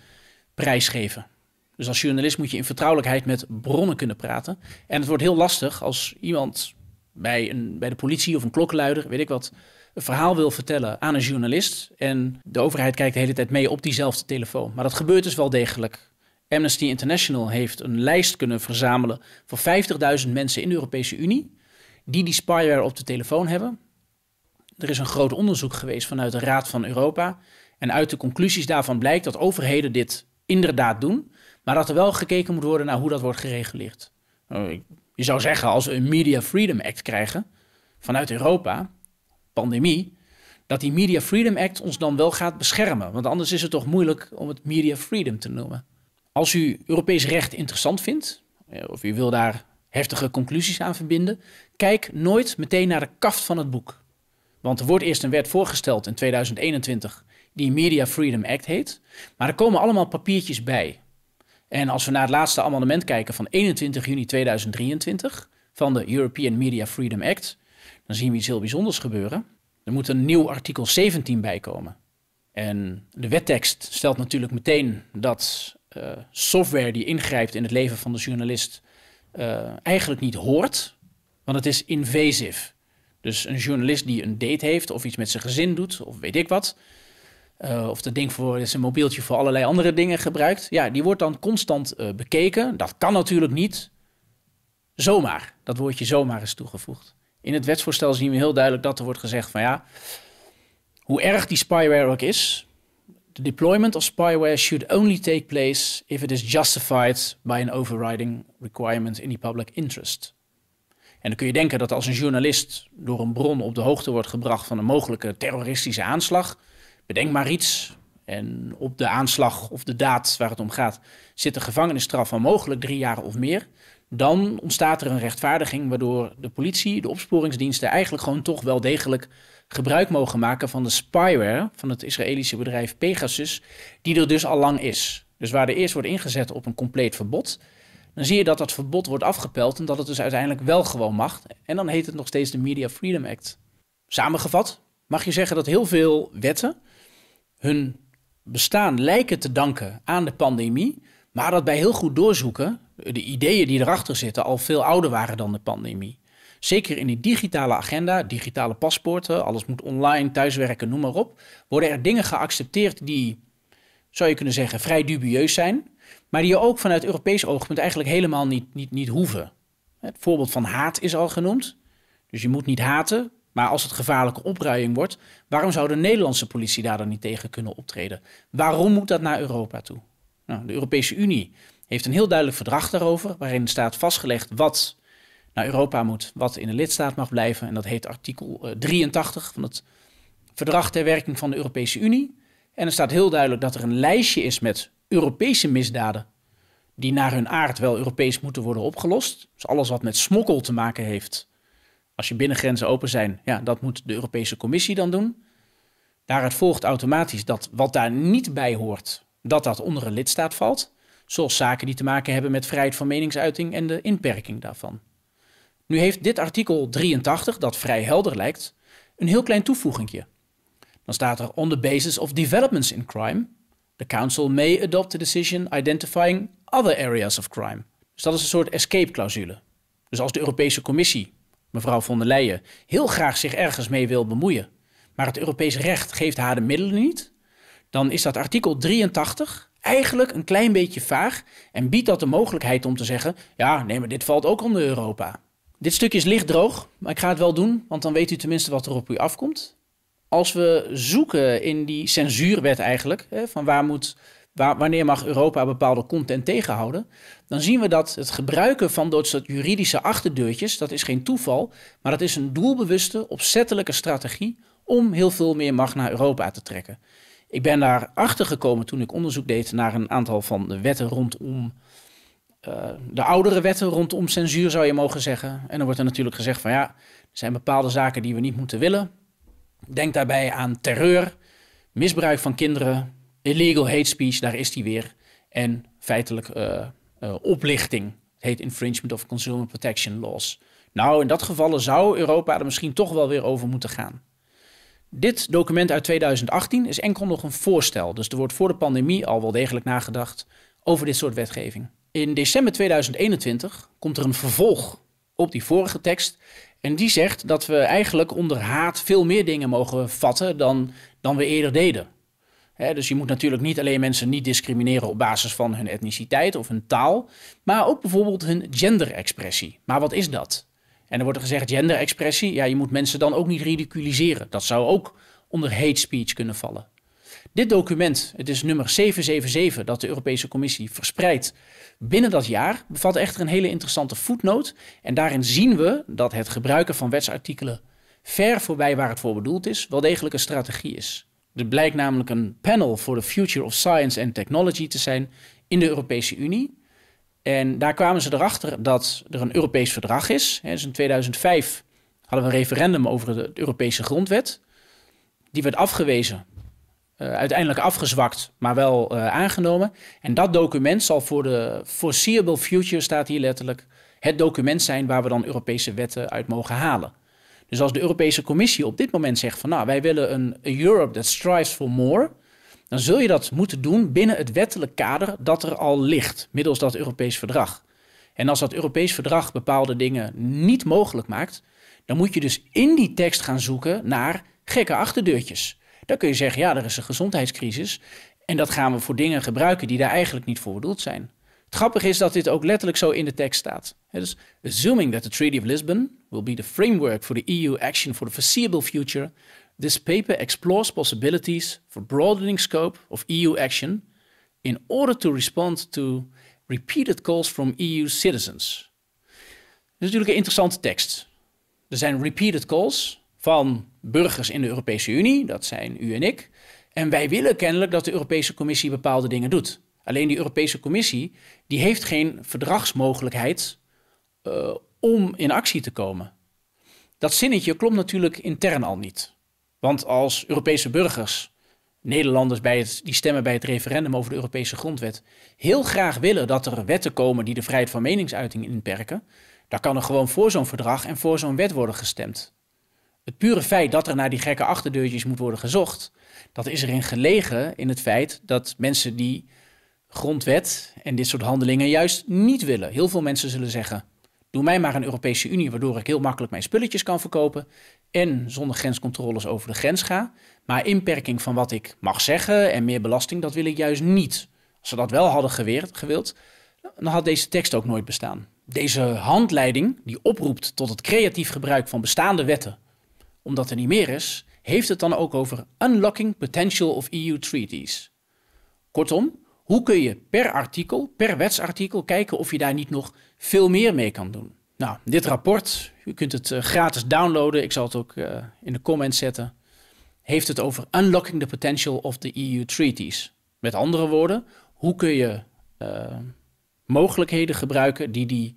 prijsgeven. Dus als journalist moet je in vertrouwelijkheid met bronnen kunnen praten. En het wordt heel lastig als iemand bij, een, bij de politie of een klokkenluider, weet ik wat, een verhaal wil vertellen aan een journalist. En de overheid kijkt de hele tijd mee op diezelfde telefoon. Maar dat gebeurt dus wel degelijk. Amnesty International heeft een lijst kunnen verzamelen van 50.000 mensen in de Europese Unie die die spyware op de telefoon hebben. Er is een groot onderzoek geweest vanuit de Raad van Europa. En uit de conclusies daarvan blijkt dat overheden dit inderdaad doen, maar dat er wel gekeken moet worden naar hoe dat wordt gereguleerd. Nou, je zou zeggen, als we een Media Freedom Act krijgen vanuit Europa, pandemie, dat die Media Freedom Act ons dan wel gaat beschermen. Want anders is het toch moeilijk om het Media Freedom te noemen. Als u Europees recht interessant vindt, eh, of u wil daar heftige conclusies aan verbinden, kijk nooit meteen naar de kaft van het boek. Want er wordt eerst een wet voorgesteld in 2021 die Media Freedom Act heet, maar er komen allemaal papiertjes bij. En als we naar het laatste amendement kijken van 21 juni 2023 van de European Media Freedom Act, dan zien we iets heel bijzonders gebeuren. Er moet een nieuw artikel 17 bij komen. En de wettekst stelt natuurlijk meteen dat eh, software die ingrijpt in het leven van de journalist eh, eigenlijk niet hoort, want het is invasief. Dus een journalist die een date heeft of iets met zijn gezin doet of weet ik wat, eh, of dat ding voor zijn mobieltje voor allerlei andere dingen gebruikt, ja, die wordt dan constant bekeken. Dat kan natuurlijk niet. Zomaar, dat woordje zomaar is toegevoegd in het wetsvoorstel zien we heel duidelijk dat er wordt gezegd van ja, hoe erg die spyware ook is, the deployment of spyware should only take place if it is justified by an overriding requirement in the public interest. En dan kun je denken dat als een journalist door een bron op de hoogte wordt gebracht van een mogelijke terroristische aanslag, bedenk maar iets. En op de aanslag of de daad waar het om gaat zit een gevangenisstraf van mogelijk drie jaar of meer dan ontstaat er een rechtvaardiging waardoor de politie, de opsporingsdiensten eigenlijk gewoon toch wel degelijk gebruik mogen maken van de spyware van het Israëlische bedrijf Pegasus, die er dus al lang is. Dus waar er eerst wordt ingezet op een compleet verbod, dan zie je dat dat verbod wordt afgepeld en dat het dus uiteindelijk wel gewoon mag. En dan heet het nog steeds de Media Freedom Act. Samengevat mag je zeggen dat heel veel wetten hun bestaan lijken te danken aan de pandemie, maar dat bij heel goed doorzoeken de ideeën die erachter zitten al veel ouder waren dan de pandemie. Zeker in die digitale agenda, digitale paspoorten, alles moet online, thuiswerken, noem maar op, worden er dingen geaccepteerd die, zou je kunnen zeggen, vrij dubieus zijn, maar die je ook vanuit Europees oogpunt eigenlijk helemaal niet, niet, niet hoeven. Het voorbeeld van haat is al genoemd. Dus je moet niet haten, maar als het gevaarlijke opruiing wordt, waarom zou de Nederlandse politie daar dan niet tegen kunnen optreden? Waarom moet dat naar Europa toe? Nou, de Europese Unie heeft een heel duidelijk verdrag daarover, waarin staat vastgelegd wat naar Europa moet, wat in een lidstaat mag blijven. En dat heet artikel 83 eh, van het Verdrag ter Werking van de Europese Unie. En er staat heel duidelijk dat er een lijstje is met Europese misdaden die naar hun aard wel Europees moeten worden opgelost. Dus alles wat met smokkel te maken heeft, als je binnengrenzen open zijn, ja, dat moet de Europese Commissie dan doen. Daaruit volgt automatisch dat wat daar niet bij hoort, dat dat onder een lidstaat valt zoals zaken die te maken hebben met vrijheid van meningsuiting en de inperking daarvan. Nu heeft dit artikel 83, dat vrij helder lijkt, een heel klein toevoegingje. Dan staat er on the basis of developments in crime, the council may adopt a decision identifying other areas of crime. Dus dat is een soort escape clausule. Dus als de Europese Commissie, mevrouw von der Leyen, heel graag zich ergens mee wil bemoeien, maar het Europese recht geeft haar de middelen niet, dan is dat artikel 83 eigenlijk een klein beetje vaag en biedt dat de mogelijkheid om te zeggen: ja, nee, maar dit valt ook onder Europa. Dit stukje is licht droog, maar ik ga het wel doen, want dan weet u tenminste wat er op u afkomt. Als we zoeken in die censuurwet eigenlijk, hè, van waar moet, waar, wanneer mag Europa bepaalde content tegenhouden, dan zien we dat het gebruiken van dat soort juridische achterdeurtjes, dat is geen toeval, maar dat is een doelbewuste, opzettelijke strategie om heel veel meer macht naar Europa te trekken. Ik ben daar achter gekomen toen ik onderzoek deed naar een aantal van de wetten rondom. Eh, de oudere wetten rondom censuur zou je mogen zeggen. En dan wordt er natuurlijk gezegd van ja, er zijn bepaalde zaken die we niet moeten willen. Denk daarbij aan terreur, misbruik van kinderen, illegal hate speech, daar is die weer. En feitelijk eh, eh, oplichting. heet infringement of consumer protection laws. Nou, in dat geval zou Europa er misschien toch wel weer over moeten gaan. Dit document uit 2018 is enkel nog een voorstel, dus er wordt voor de pandemie al wel degelijk nagedacht over dit soort wetgeving. In december 2021 komt er een vervolg op die vorige tekst en die zegt dat we eigenlijk onder haat veel meer dingen mogen vatten dan, dan we eerder deden. dus je moet natuurlijk niet alleen mensen niet discrimineren op basis van hun etniciteit of hun taal, maar ook bijvoorbeeld hun genderexpressie. Maar wat is dat? En er wordt gezegd genderexpressie. Ja, je moet mensen dan ook niet ridiculiseren. Dat zou ook onder hate speech kunnen vallen. Dit document, het is nummer 777 dat de Europese Commissie verspreidt binnen dat jaar, bevat echter een hele interessante voetnoot. En daarin zien we dat het gebruiken van wetsartikelen ver voorbij waar het voor bedoeld is, wel degelijk een strategie is. Er blijkt namelijk een panel voor the future of science and technology te zijn in de Europese Unie. En daar kwamen ze erachter dat er een Europees verdrag is. Dus in 2005 hadden we een referendum over de Europese grondwet. Die werd afgewezen, eh, uiteindelijk afgezwakt, maar wel eh, aangenomen. En dat document zal voor de foreseeable future, staat hier letterlijk, het document zijn waar we dan Europese wetten uit mogen halen. Dus als de Europese Commissie op dit moment zegt van nou, wij willen een Europe that strives for more, dan zul je dat moeten doen binnen het wettelijk kader dat er al ligt, middels dat Europees verdrag. En als dat Europees verdrag bepaalde dingen niet mogelijk maakt, dan moet je dus in die tekst gaan zoeken naar gekke achterdeurtjes. Dan kun je zeggen, ja, er is een gezondheidscrisis en dat gaan we voor dingen gebruiken die daar eigenlijk niet voor bedoeld zijn. Het grappige is dat dit ook letterlijk zo in de tekst staat. Dus, assuming that the Treaty of Lisbon will be the framework for the EU action for the foreseeable future, This paper explores possibilities for broadening scope of EU action in order to respond to repeated calls from EU citizens. Dat is natuurlijk een interessante tekst. Er zijn repeated calls van burgers in de Europese Unie, dat zijn u en ik. En wij willen kennelijk dat de Europese Commissie bepaalde dingen doet. Alleen die Europese Commissie die heeft geen verdragsmogelijkheid eh, om in actie te komen. Dat zinnetje klopt natuurlijk intern al niet. Want als Europese burgers, Nederlanders bij die stemmen bij het referendum over de Europese grondwet, heel graag willen dat er wetten komen die de vrijheid van meningsuiting inperken, dan kan er gewoon voor zo'n verdrag en voor zo'n wet worden gestemd. Het pure feit dat er naar die gekke achterdeurtjes moet worden gezocht, dat is erin gelegen in het feit dat mensen die grondwet en dit soort handelingen juist niet willen. Heel veel mensen zullen zeggen: Doe mij maar een Europese Unie waardoor ik heel makkelijk mijn spulletjes kan verkopen en zonder grenscontroles over de grens ga. Maar inperking van wat ik mag zeggen en meer belasting, dat wil ik juist niet. Als ze dat wel hadden geweerd, gewild, dan had deze tekst ook nooit bestaan. Deze handleiding, die oproept tot het creatief gebruik van bestaande wetten, omdat er niet meer is, heeft het dan ook over unlocking potential of EU treaties. Kortom, hoe kun je per artikel, per wetsartikel, kijken of je daar niet nog veel meer mee kan doen? Nou, dit rapport u kunt het eh, gratis downloaden. Ik zal het ook eh, in de comments zetten. Heeft het over unlocking the potential of the EU treaties. Met andere woorden, hoe kun je eh, mogelijkheden gebruiken die die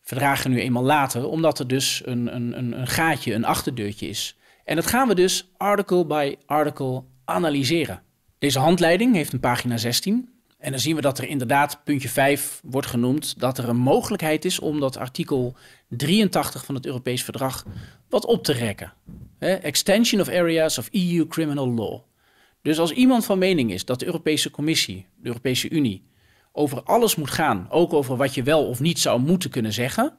verdragen nu eenmaal laten, omdat er dus een, een, een gaatje, een achterdeurtje is. En dat gaan we dus article by article analyseren. Deze handleiding heeft een pagina 16 en dan zien we dat er inderdaad, puntje 5 wordt genoemd, dat er een mogelijkheid is om dat artikel 83 van het Europees Verdrag wat op te rekken. extension of areas of EU criminal law. Dus als iemand van mening is dat de Europese Commissie, de Europese Unie, over alles moet gaan, ook over wat je wel of niet zou moeten kunnen zeggen,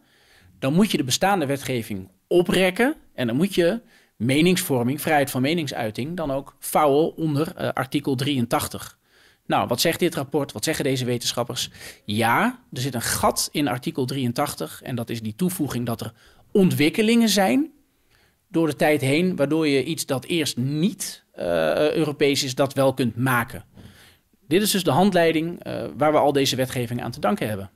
dan moet je de bestaande wetgeving oprekken en dan moet je meningsvorming, vrijheid van meningsuiting, dan ook vouwen onder eh, artikel 83. Nou, wat zegt dit rapport? Wat zeggen deze wetenschappers? Ja, er zit een gat in artikel 83 en dat is die toevoeging dat er ontwikkelingen zijn door de tijd heen, waardoor je iets dat eerst niet eh, Europees is, dat wel kunt maken. Dit is dus de handleiding eh, waar we al deze wetgeving aan te danken hebben.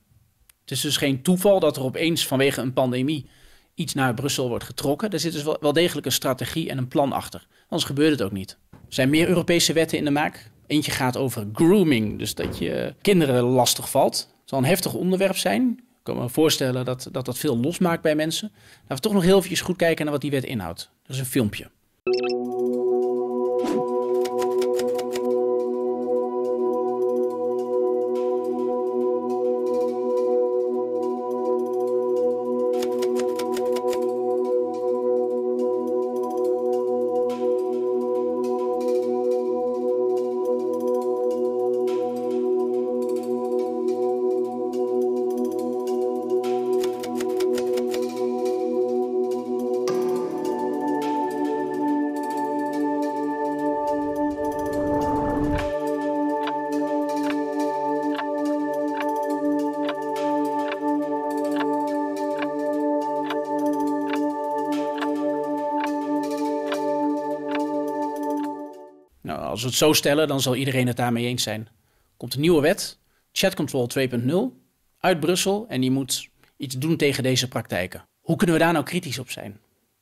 Het is dus geen toeval dat er opeens vanwege een pandemie iets naar Brussel wordt getrokken. Daar zit dus wel, wel degelijk een strategie en een plan achter. Anders gebeurt het ook niet. Er zijn meer Europese wetten in de maak? Eentje gaat over grooming, dus dat je kinderen lastig valt. Het zal een heftig onderwerp zijn. Ik kan me voorstellen dat, dat dat veel losmaakt bij mensen. Laten we toch nog heel even goed kijken naar wat die wet inhoudt. Dat is een filmpje. zo stellen, dan zal iedereen het daarmee eens zijn. Komt een nieuwe wet, Chat Control 2.0, uit Brussel en die moet iets doen tegen deze praktijken. Hoe kunnen we daar nou kritisch op zijn?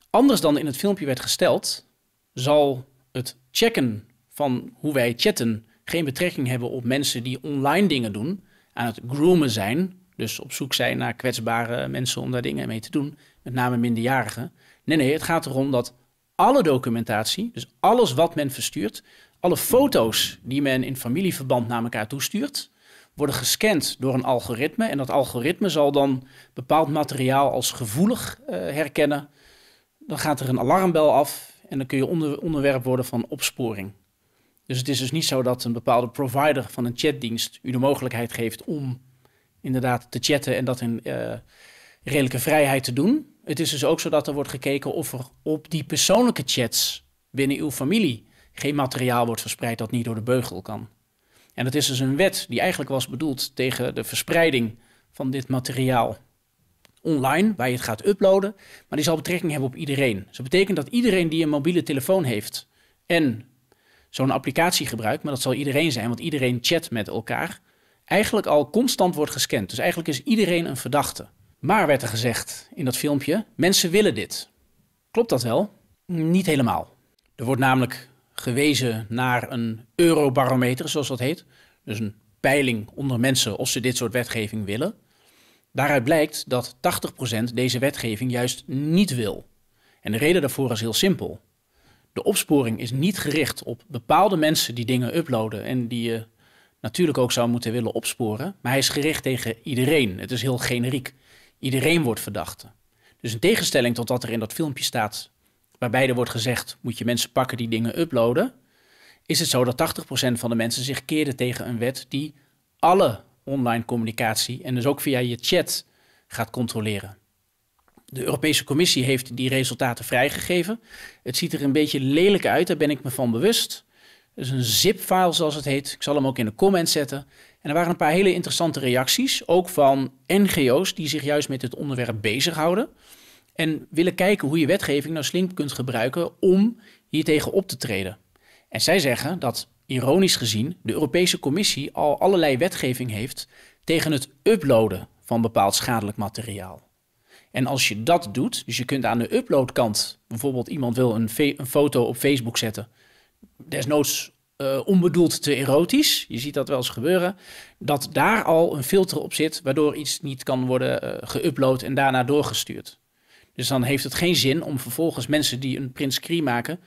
Anders dan in het filmpje werd gesteld, zal het checken van hoe wij chatten geen betrekking hebben op mensen die online dingen doen, aan het groomen zijn, dus op zoek zijn naar kwetsbare mensen om daar dingen mee te doen, met name minderjarigen. Nee, nee, het gaat erom dat alle documentatie, dus alles wat men verstuurt, alle foto's die men in familieverband naar elkaar toestuurt, worden gescand door een algoritme. En dat algoritme zal dan bepaald materiaal als gevoelig eh, herkennen. Dan gaat er een alarmbel af en dan kun je onder, onderwerp worden van opsporing. Dus het is dus niet zo dat een bepaalde provider van een chatdienst u de mogelijkheid geeft om inderdaad te chatten en dat in eh, redelijke vrijheid te doen. Het is dus ook zo dat er wordt gekeken of er op die persoonlijke chats binnen uw familie geen materiaal wordt verspreid dat niet door de beugel kan. En dat is dus een wet die eigenlijk was bedoeld tegen de verspreiding van dit materiaal online, waar je het gaat uploaden, maar die zal betrekking hebben op iedereen. Dus dat betekent dat iedereen die een mobiele telefoon heeft en zo'n applicatie gebruikt, maar dat zal iedereen zijn, want iedereen chat met elkaar, eigenlijk al constant wordt gescand. Dus eigenlijk is iedereen een verdachte. Maar werd er gezegd in dat filmpje: mensen willen dit. Klopt dat wel? Niet helemaal. Er wordt namelijk gewezen naar een eurobarometer, zoals dat heet. Dus een peiling onder mensen of ze dit soort wetgeving willen. Daaruit blijkt dat 80% deze wetgeving juist niet wil. En de reden daarvoor is heel simpel. De opsporing is niet gericht op bepaalde mensen die dingen uploaden en die je natuurlijk ook zou moeten willen opsporen, maar hij is gericht tegen iedereen. Het is heel generiek. Iedereen wordt verdachte. Dus in tegenstelling tot wat er in dat filmpje staat, waarbij er wordt gezegd: moet je mensen pakken die dingen uploaden, is het zo dat 80% van de mensen zich keerde tegen een wet die alle online communicatie en dus ook via je chat gaat controleren. De Europese Commissie heeft die resultaten vrijgegeven. Het ziet er een beetje lelijk uit, daar ben ik me van bewust. is een zip-file, zoals het heet. Ik zal hem ook in de comments zetten. En er waren een paar hele interessante reacties, ook van NGO's die zich juist met het onderwerp bezighouden. En willen kijken hoe je wetgeving nou slim kunt gebruiken om hier tegen op te treden. En zij zeggen dat, ironisch gezien, de Europese Commissie al allerlei wetgeving heeft tegen het uploaden van bepaald schadelijk materiaal. En als je dat doet, dus je kunt aan de uploadkant bijvoorbeeld iemand wil een, een foto op Facebook zetten, desnoods eh, onbedoeld te erotisch, je ziet dat wel eens gebeuren, dat daar al een filter op zit waardoor iets niet kan worden eh, geüpload en daarna doorgestuurd. Dus dan heeft het geen zin om vervolgens mensen die een print screen maken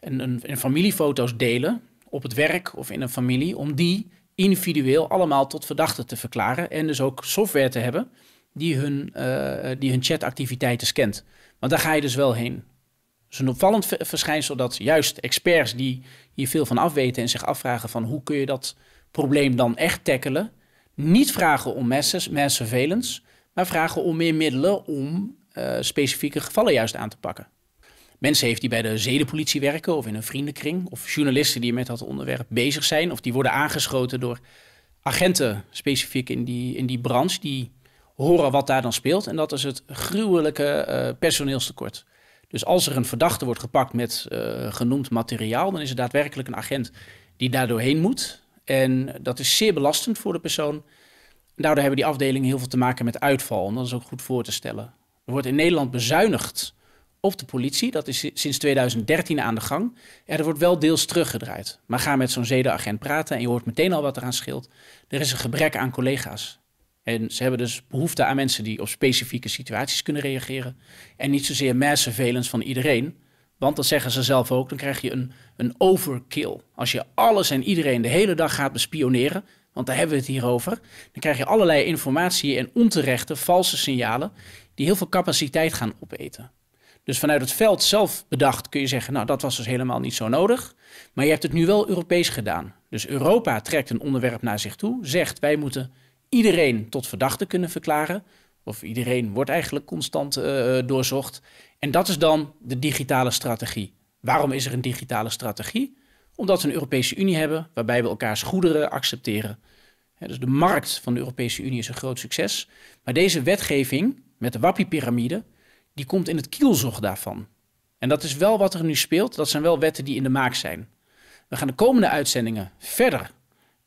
en, een, familiefoto's delen op het werk of in een familie, om die individueel allemaal tot verdachten te verklaren en dus ook software te hebben die hun, eh, die hun chatactiviteiten scant. Want daar ga je dus wel heen is een opvallend verschijnsel dat juist experts die hier veel van afweten en zich afvragen van hoe kun je dat probleem dan echt tackelen, niet vragen om mass, mass surveillance, maar vragen om meer middelen om eh, specifieke gevallen juist aan te pakken. Mensen heeft die bij de zedenpolitie werken of in een vriendenkring, of journalisten die met dat onderwerp bezig zijn, of die worden aangeschoten door agenten specifiek in die, in die branche, die horen wat daar dan speelt. En dat is het gruwelijke eh, personeelstekort. Dus als er een verdachte wordt gepakt met eh, genoemd materiaal, dan is er daadwerkelijk een agent die daar doorheen moet. En dat is zeer belastend voor de persoon. daardoor hebben die afdelingen heel veel te maken met uitval. En dat is ook goed voor te stellen. Er wordt in Nederland bezuinigd op de politie. Dat is sinds 2013 aan de gang. En er wordt wel deels teruggedraaid. Maar ga met zo'n zedenagent praten en je hoort meteen al wat eraan scheelt. Er is een gebrek aan collega's. En ze hebben dus behoefte aan mensen die op specifieke situaties kunnen reageren. En niet zozeer mass surveillance van iedereen. Want dat zeggen ze zelf ook, dan krijg je een, een overkill. Als je alles en iedereen de hele dag gaat bespioneren, want daar hebben we het hier over, dan krijg je allerlei informatie en onterechte, valse signalen die heel veel capaciteit gaan opeten. Dus vanuit het veld zelf bedacht kun je zeggen, nou dat was dus helemaal niet zo nodig. Maar je hebt het nu wel Europees gedaan. Dus Europa trekt een onderwerp naar zich toe, zegt wij moeten iedereen tot verdachte kunnen verklaren. Of iedereen wordt eigenlijk constant eh, eh, doorzocht. En dat is dan de digitale strategie. Waarom is er een digitale strategie? Omdat we een Europese Unie hebben waarbij we elkaars goederen accepteren. dus de markt van de Europese Unie is een groot succes. Maar deze wetgeving met de WAPI-pyramide, die komt in het kielzog daarvan. En dat is wel wat er nu speelt. Dat zijn wel wetten die in de maak zijn. We gaan de komende uitzendingen verder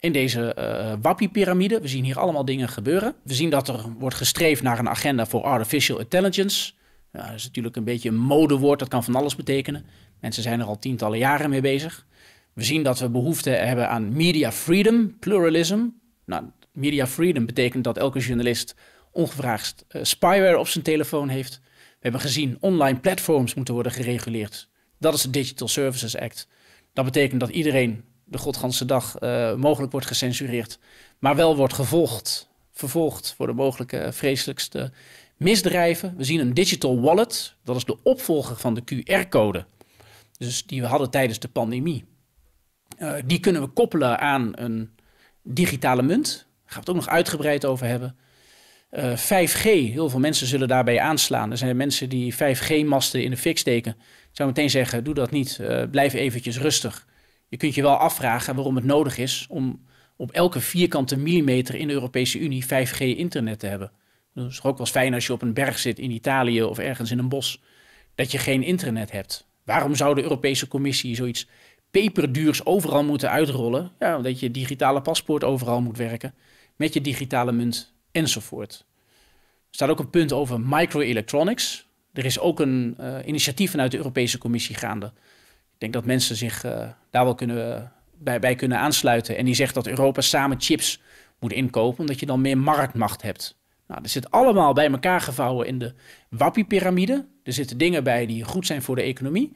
in deze uh, eh, WAPI-pyramide. We zien hier allemaal dingen gebeuren. We zien dat er wordt gestreefd naar een agenda voor artificial intelligence. dat is natuurlijk een beetje een modewoord, dat kan van alles betekenen. Mensen zijn er al tientallen jaren mee bezig. We zien dat we behoefte hebben aan media freedom, pluralism. Nou, media freedom betekent dat elke journalist ongevraagd eh, spyware op zijn telefoon heeft. We hebben gezien online platforms moeten worden gereguleerd. Dat is de Digital Services Act. Dat betekent dat iedereen de godganse dag uh, mogelijk wordt gecensureerd, maar wel wordt gevolgd, vervolgd voor de mogelijke eh, vreselijkste misdrijven. We zien een digital wallet, dat is de opvolger van de QR-code, dus die we hadden tijdens de pandemie. Eh, die kunnen we koppelen aan een digitale munt. Daar gaan we het ook nog uitgebreid over hebben. 5G, heel veel mensen zullen daarbij aanslaan. Er zijn mensen die 5G-masten in de fik steken. Ik zou meteen zeggen, doe dat niet. blijf eventjes rustig. Je kunt je wel afvragen waarom het nodig is om op elke vierkante millimeter in de Europese Unie 5G-internet te hebben. Dat is ook wel fijn als je op een berg zit in Italië of ergens in een bos, dat je geen internet hebt. Waarom zou de Europese Commissie zoiets peperduurs overal moeten uitrollen? Ja, omdat je digitale paspoort overal moet werken, met je digitale munt enzovoort. Er staat ook een punt over microelectronics. Er is ook een eh, initiatief vanuit de Europese Commissie gaande ik denk dat mensen zich eh, daar wel kunnen, bij, bij kunnen aansluiten. En die zegt dat Europa samen chips moet inkopen, omdat je dan meer marktmacht hebt. Nou, er zit allemaal bij elkaar gevouwen in de WAPI-pyramide. Er zitten dingen bij die goed zijn voor de economie.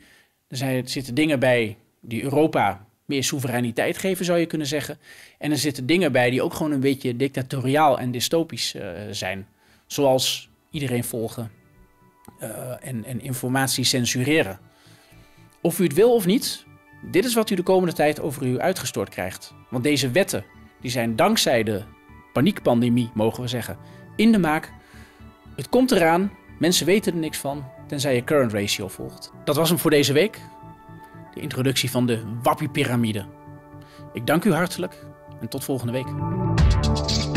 Er, zijn, er zitten dingen bij die Europa meer soevereiniteit geven, zou je kunnen zeggen. En er zitten dingen bij die ook gewoon een beetje dictatoriaal en dystopisch eh, zijn. Zoals iedereen volgen eh, en, en informatie censureren. Of u het wil of niet, dit is wat u de komende tijd over u uitgestort krijgt. Want deze wetten, die zijn dankzij de paniekpandemie, mogen we zeggen, in de maak. Het komt eraan, mensen weten er niks van, tenzij je current ratio volgt. Dat was hem voor deze week. De introductie van de Wappie-pyramide. Ik dank u hartelijk en tot volgende week.